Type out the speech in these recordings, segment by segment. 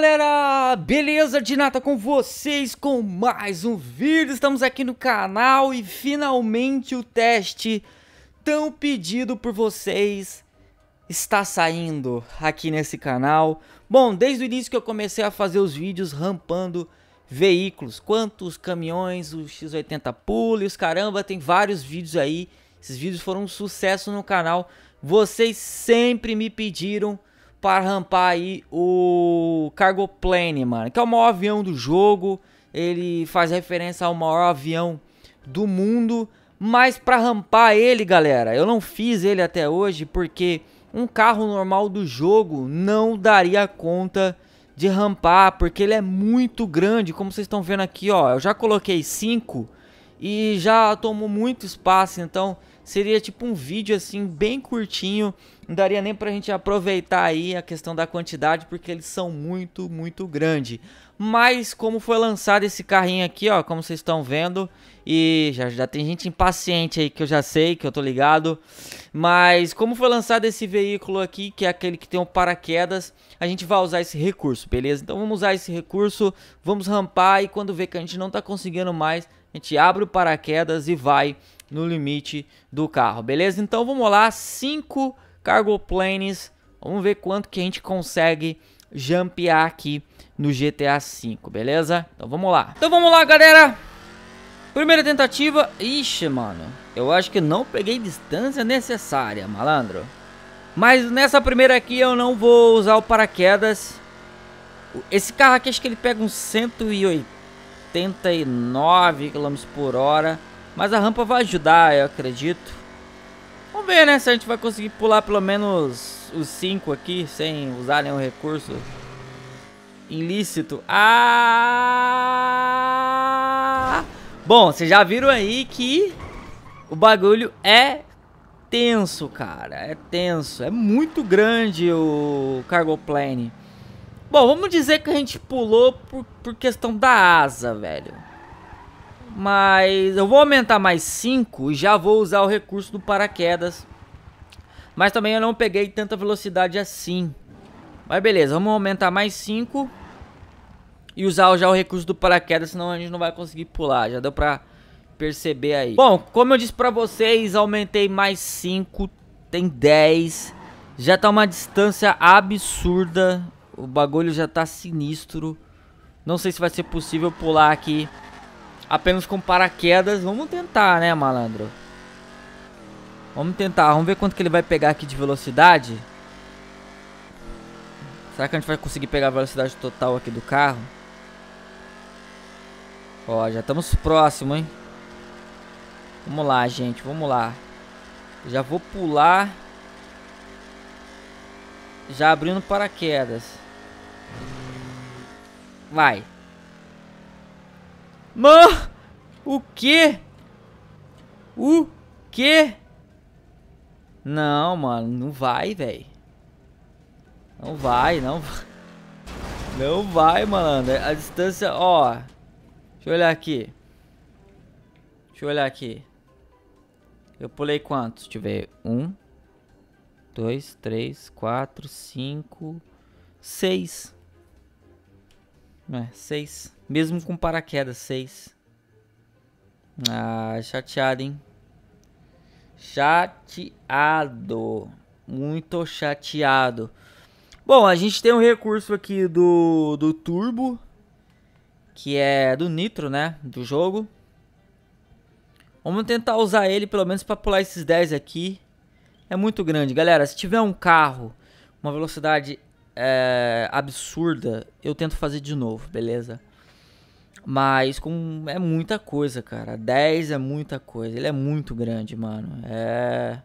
galera, beleza? De nada com vocês com mais um vídeo, estamos aqui no canal e finalmente o teste tão pedido por vocês está saindo aqui nesse canal. Bom, desde o início que eu comecei a fazer os vídeos rampando veículos, quantos caminhões, o X80 pula e os caramba, tem vários vídeos aí, esses vídeos foram um sucesso no canal, vocês sempre me pediram para rampar aí o plane mano, que é o maior avião do jogo. Ele faz referência ao maior avião do mundo. Mas para rampar ele, galera, eu não fiz ele até hoje porque um carro normal do jogo não daria conta de rampar, porque ele é muito grande, como vocês estão vendo aqui, ó. Eu já coloquei 5 e já tomou muito espaço, então seria tipo um vídeo assim bem curtinho, não daria nem pra gente aproveitar aí a questão da quantidade porque eles são muito, muito grande. Mas como foi lançado esse carrinho aqui, ó, como vocês estão vendo, e já, já tem gente impaciente aí que eu já sei, que eu tô ligado. Mas como foi lançado esse veículo aqui, que é aquele que tem o paraquedas, a gente vai usar esse recurso, beleza? Então vamos usar esse recurso, vamos rampar e quando ver que a gente não tá conseguindo mais, a gente abre o paraquedas e vai no limite do carro, beleza? Então vamos lá, 5 cargo planes, vamos ver quanto que a gente consegue jampear aqui no GTA V, beleza? Então vamos lá. Então vamos lá, galera. Primeira tentativa. Ixi, mano. Eu acho que não peguei distância necessária, malandro. Mas nessa primeira aqui eu não vou usar o paraquedas. Esse carro aqui acho que ele pega uns 189 km por hora. Mas a rampa vai ajudar, eu acredito. Vamos ver, né? Se a gente vai conseguir pular pelo menos os 5 aqui, sem usar nenhum recurso ilícito. Ah! Bom, vocês já viram aí que o bagulho é tenso, cara. É tenso. É muito grande o cargo plane. Bom, vamos dizer que a gente pulou por, por questão da asa, velho. Mas eu vou aumentar mais 5 e já vou usar o recurso do paraquedas. Mas também eu não peguei tanta velocidade assim. Mas beleza, vamos aumentar mais 5 e usar já o recurso do paraquedas, senão a gente não vai conseguir pular. Já deu pra perceber aí. Bom, como eu disse pra vocês, aumentei mais 5, tem 10. Já tá uma distância absurda. O bagulho já tá sinistro. Não sei se vai ser possível pular aqui apenas com paraquedas. Vamos tentar, né, malandro? Vamos tentar. Vamos ver quanto que ele vai pegar aqui de velocidade. Será que a gente vai conseguir pegar a velocidade total aqui do carro? Ó, já estamos próximo, hein? Vamos lá, gente. Vamos lá. Já vou pular. Já abrindo paraquedas. Vai. Mano, o quê? O quê? Não, mano, não vai, velho. Não vai, não vai. Não vai, malandro. A distância, ó. Deixa eu olhar aqui. Deixa eu olhar aqui. Eu pulei quantos? Deixa eu ver. Um, dois, três, quatro, cinco, seis. É, seis. Mesmo com paraquedas, 6. Ah, chateado, hein? Chateado. Muito chateado. Bom, a gente tem um recurso aqui do, do Turbo. Que é do Nitro, né? Do jogo. Vamos tentar usar ele pelo menos para pular esses 10 aqui. É muito grande. Galera, se tiver um carro, uma velocidade é, absurda, eu tento fazer de novo, beleza? Mas com, é muita coisa, cara. 10 é muita coisa. Ele é muito grande, mano. É.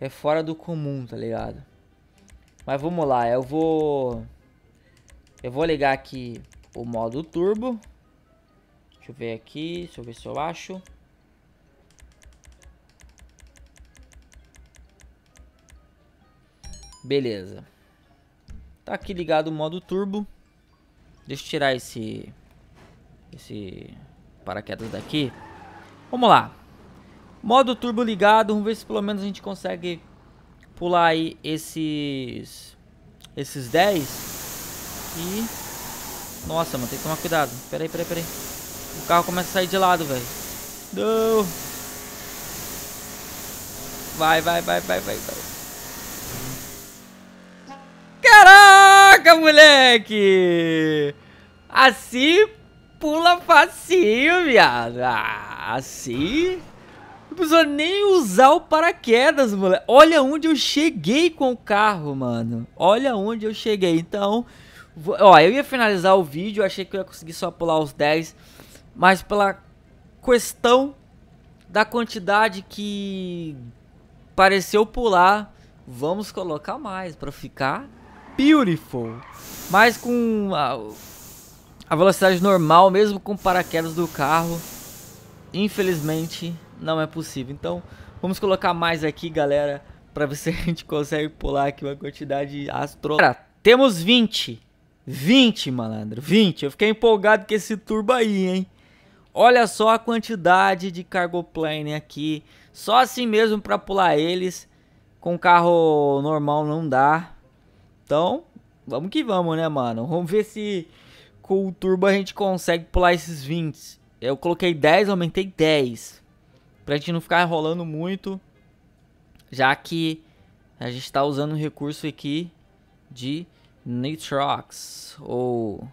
É fora do comum, tá ligado? Mas vamos lá, eu vou. Eu vou ligar aqui o modo turbo. Deixa eu ver aqui, deixa eu ver se eu acho. Beleza. Tá aqui ligado o modo turbo. Deixa eu tirar esse esse paraquedas daqui. Vamos lá. Modo turbo ligado, vamos ver se pelo menos a gente consegue pular aí esses esses 10 e Nossa, mano, tem que tomar cuidado. Peraí, peraí, peraí. O carro começa a sair de lado, velho. Não. Vai, vai, vai, vai, vai, vai. Caraca, moleque! Assim pula facinho, viado. Ah, assim... Não precisou nem usar o paraquedas, moleque. Olha onde eu cheguei com o carro, mano. Olha onde eu cheguei. Então, ó, eu ia finalizar o vídeo. Achei que eu ia conseguir só pular os 10. Mas pela questão da quantidade que pareceu pular, vamos colocar mais pra ficar beautiful. Mas com... Ah, a velocidade normal, mesmo com paraquedas do carro, infelizmente não é possível. Então, vamos colocar mais aqui, galera, para ver se a gente consegue pular aqui uma quantidade astro... Cara, temos 20. 20, malandro, 20. Eu fiquei empolgado com esse turbo aí, hein? Olha só a quantidade de cargo plane aqui. Só assim mesmo para pular eles. Com carro normal não dá. Então, vamos que vamos, né, mano? Vamos ver se com o turbo a gente consegue pular esses 20. Eu coloquei 10, aumentei 10. Pra gente não ficar rolando muito. Já que a gente tá usando o um recurso aqui de Nitrox. Ou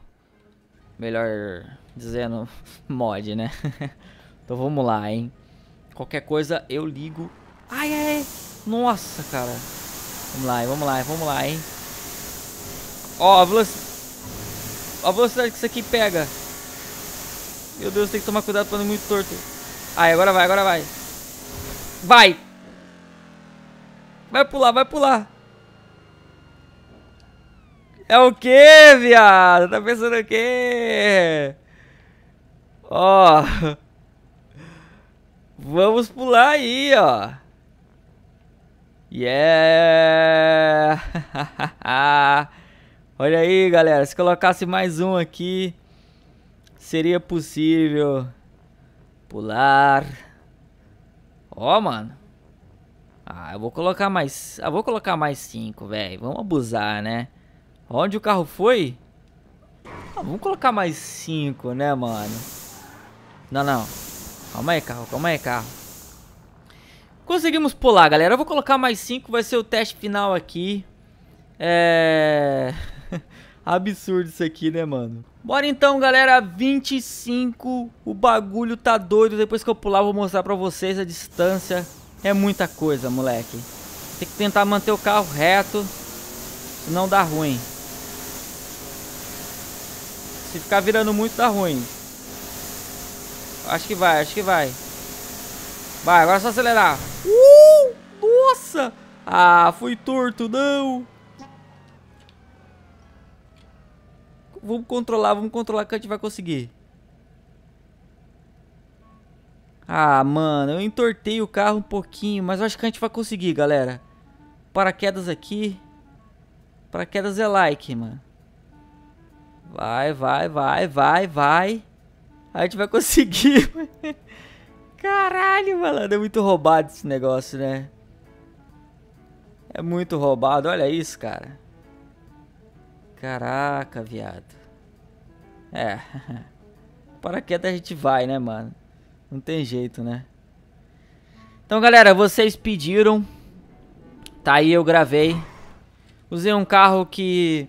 melhor dizendo, mod, né? então vamos lá, hein? Qualquer coisa eu ligo. Ai, ai, nossa, cara. Vamos lá, vamos lá, vamos lá, hein? Ó, oh, a velocidade a velocidade que isso aqui pega. Meu Deus, tem que tomar cuidado pra não ir muito torto. Aí, agora vai, agora vai. Vai! Vai pular, vai pular. É o quê, viado? Tá pensando o quê? Ó. Vamos pular aí, ó. Yeah! Olha aí, galera. Se colocasse mais um aqui, seria possível pular. Ó, oh, mano. Ah, eu vou colocar mais... Ah, vou colocar mais cinco, velho. Vamos abusar, né? Onde o carro foi? Ah, vamos colocar mais cinco, né, mano? Não, não. Calma aí, carro. Calma aí, carro. Conseguimos pular, galera. Eu vou colocar mais cinco. Vai ser o teste final aqui. É... Absurdo isso aqui, né, mano? Bora então, galera. 25. O bagulho tá doido. Depois que eu pular, vou mostrar pra vocês a distância. É muita coisa, moleque. Tem que tentar manter o carro reto. Senão dá ruim. Se ficar virando muito, dá ruim. Acho que vai, acho que vai. Vai, agora é só acelerar. Uh! Nossa! Ah, fui torto, não! vamos controlar, vamos controlar que a gente vai conseguir. Ah, mano, eu entortei o carro um pouquinho, mas acho que a gente vai conseguir, galera. Paraquedas aqui. Paraquedas é like, mano. Vai, vai, vai, vai, vai. A gente vai conseguir. Caralho, malandro, é muito roubado esse negócio, né? É muito roubado, olha isso, cara. Caraca, viado. É. Paraquedas a gente vai, né, mano? Não tem jeito, né? Então, galera, vocês pediram. Tá aí, eu gravei. Usei um carro que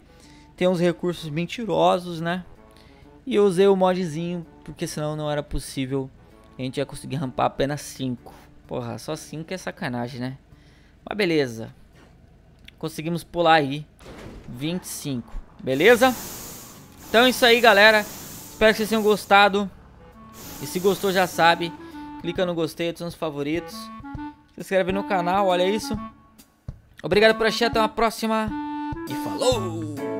tem uns recursos mentirosos, né? E eu usei o modzinho, porque senão não era possível. A gente ia conseguir rampar apenas 5. Porra, só 5 é sacanagem, né? Mas beleza. Conseguimos pular aí. 25, beleza? Então é isso aí, galera. Espero que vocês tenham gostado. E se gostou, já sabe, clica no gostei, adiciona os favoritos. Se inscreve no canal, olha isso. Obrigado por assistir, até uma próxima e falou!